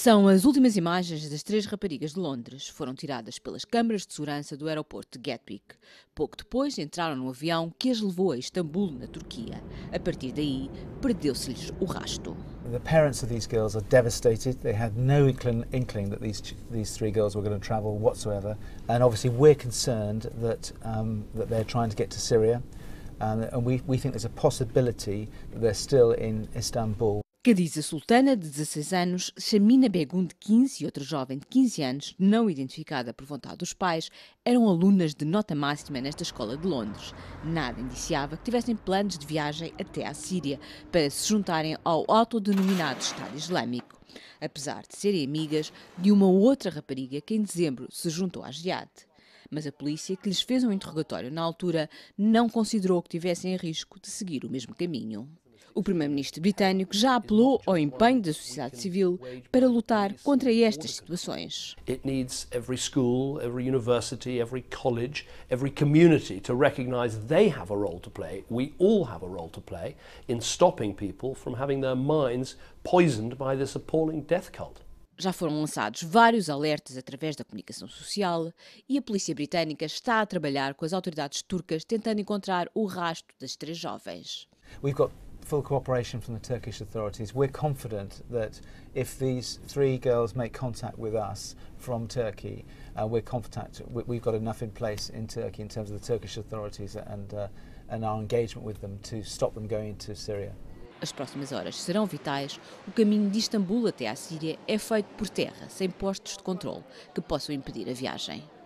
São as últimas imagens das três raparigas de Londres. Foram tiradas pelas câmaras de segurança do aeroporto de Gatwick. Pouco depois entraram no avião que as levou a Istambul, na Turquia. A partir daí, perdeu-se-lhes o rasto. The parents of these girls are devastated. They had no inkling, inkling that these these three girls were going to travel whatsoever. And obviously we're concerned that um, that they're trying to get to Syria. And, and we, we think there's a possibility that they're still in Istanbul. Cadiza Sultana, de 16 anos, Shamina Begum, de 15 e outra jovem de 15 anos, não identificada por vontade dos pais, eram alunas de nota máxima nesta escola de Londres. Nada indiciava que tivessem planos de viagem até à Síria para se juntarem ao autodenominado Estado Islâmico apesar de serem amigas de uma outra rapariga que em dezembro se juntou à Jihad. Mas a polícia, que lhes fez um interrogatório na altura, não considerou que tivessem risco de seguir o mesmo caminho. O primeiro-ministro britânico já apelou ao empenho da sociedade civil para lutar contra estas situações. It needs every school, every university, every college, every community to recognize they have a role to play. We all have a role to play in stopping people from having their minds poisoned by this appalling death cult. Já foram lançados vários alertas através da comunicação social e a polícia britânica está a trabalhar com as autoridades turcas tentando encontrar o rastro das três jovens. We've got full cooperation from the Turkish authorities. We're confident that if these three girls make contact with us from Turkey, uh, we're confident we've got enough in place in Turkey in terms of the Turkish authorities and, uh, and our engagement with them to stop them going to Syria. As próximas horas serão vitais. O caminho de Istambul até à Síria é feito por terra, sem postos de controle que possam impedir a viagem.